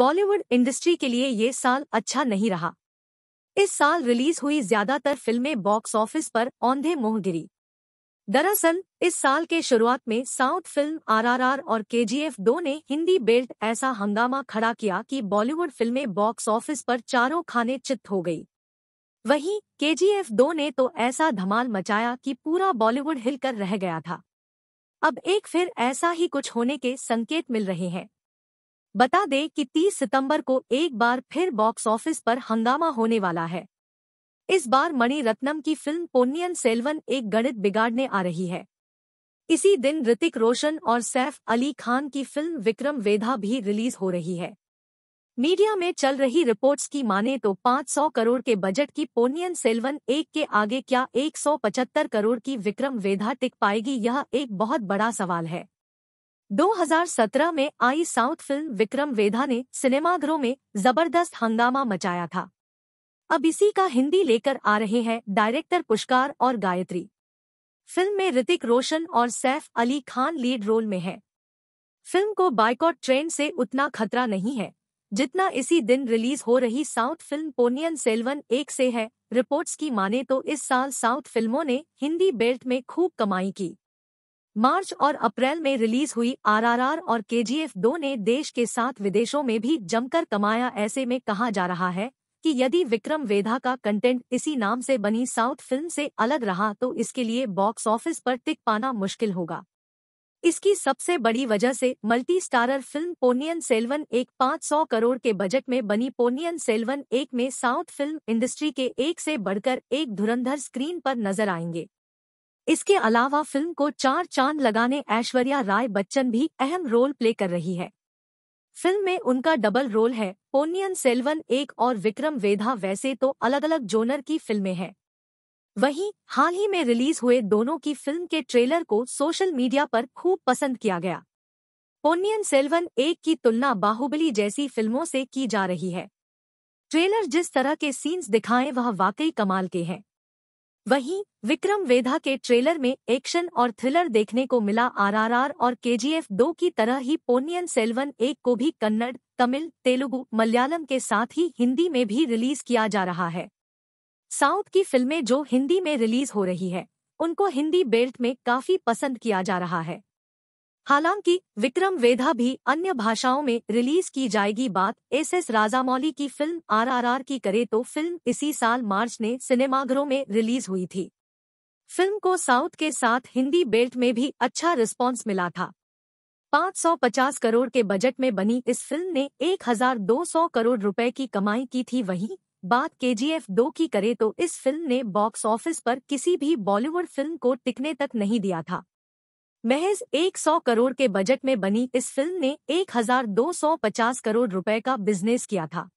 Bollywood industry के लिए ये साल अच्छा नहीं रहा इस साल रिलीज हुई ज्यादातर फिल्में बॉक्स ऑफिस पर औंधे मुंह गिरी दरअसल इस साल के शुरुआत में साउथ फिल्म आरआरआर और केजीएफ दो ने हिंदी बेल्ट ऐसा हंगामा खड़ा किया कि बॉलीवुड फिल्में बॉक्स ऑफिस पर चारों खाने चित्त हो गई वहीं केजीएफ दो ने तो ऐसा धमाल मचाया कि पूरा बॉलीवुड हिलकर रह गया था अब एक फिर ऐसा ही कुछ होने के संकेत मिल रहे हैं बता दें कि 30 सितंबर को एक बार फिर बॉक्स ऑफिस पर हंगामा होने वाला है इस बार मणि रत्नम की फिल्म पोनियन सेल्वन एक गणित बिगाड़ने आ रही है इसी दिन ऋतिक रोशन और सैफ अली खान की फिल्म विक्रम वेधा भी रिलीज हो रही है मीडिया में चल रही रिपोर्ट्स की माने तो 500 करोड़ के बजट की पोनियन सेल्वन एक के आगे क्या 175 करोड़ की विक्रम वेधा टिक पाएगी यह एक बहुत बड़ा सवाल है 2017 में आई साउथ फिल्म विक्रम वेधा ने सिनेमाघरों में जबरदस्त हंगामा मचाया था अब इसी का हिंदी लेकर आ रहे हैं डायरेक्टर पुष्कार और गायत्री फिल्म में ऋतिक रोशन और सैफ अली खान लीड रोल में हैं। फिल्म को बाइकॉट ट्रेंड से उतना खतरा नहीं है जितना इसी दिन रिलीज हो रही साउथ फिल्म पोनियन सेल्वन एक से है रिपोर्ट्स की माने तो इस साल साउथ फिल्मों ने हिंदी बेल्ट में खूब कमाई की मार्च और अप्रैल में रिलीज हुई आरआरआर और केजीएफ दो ने देश के साथ विदेशों में भी जमकर कमाया ऐसे में कहा जा रहा है कि यदि विक्रम वेधा का कंटेंट इसी नाम से बनी साउथ फिल्म से अलग रहा तो इसके लिए बॉक्स ऑफिस पर टिक पाना मुश्किल होगा इसकी सबसे बड़ी वजह से multi starrer film Ponniyin Selvan एक 500 करोड़ के बजट में बनी पोनियन सेल्वन एक में साउथ फिल्म इंडस्ट्री के एक से बढ़कर एक धुरंधर स्क्रीन पर नजर आएंगे इसके अलावा फिल्म को चार चांद लगाने ऐश्वर्या राय बच्चन भी अहम रोल प्ले कर रही है फिल्म में उनका डबल रोल है पोनियन सेल्वन एक और विक्रम वेधा वैसे तो अलग अलग जोनर की फिल्में हैं वहीं हाल ही में रिलीज हुए दोनों की फिल्म के ट्रेलर को सोशल मीडिया पर खूब पसंद किया गया पोनियन सेल्वन एक की तुलना बाहुबली जैसी फिल्मों से की जा रही है ट्रेलर जिस तरह के सीन्स दिखाएं वह वाकई कमाल के हैं वहीं विक्रम वेधा के ट्रेलर में एक्शन और थ्रिलर देखने को मिला आरआरआर और केजीएफ दो की तरह ही पोनियन सेल्वन एक को भी कन्नड़ तमिल तेलुगु मलयालम के साथ ही हिंदी में भी रिलीज किया जा रहा है साउथ की फिल्में जो हिंदी में रिलीज हो रही है उनको हिंदी बेल्ट में काफी पसंद किया जा रहा है हालांकि विक्रम वेधा भी अन्य भाषाओं में रिलीज की जाएगी बात एस एस राजामौली की फिल्म आरआरआर की करे तो फिल्म इसी साल मार्च ने सिनेमाघरों में रिलीज हुई थी फिल्म को साउथ के साथ हिंदी बेल्ट में भी अच्छा रिस्पॉन्स मिला था 550 करोड़ के बजट में बनी इस फिल्म ने 1200 करोड़ रुपए की कमाई की थी वहीं बात के जी दो की करे तो इस फिल्म ने बॉक्स ऑफिस पर किसी भी बॉलीवुड फिल्म को टिकने तक नहीं दिया था महज 100 करोड़ के बजट में बनी इस फिल्म ने 1250 करोड़ रुपए का बिजनेस किया था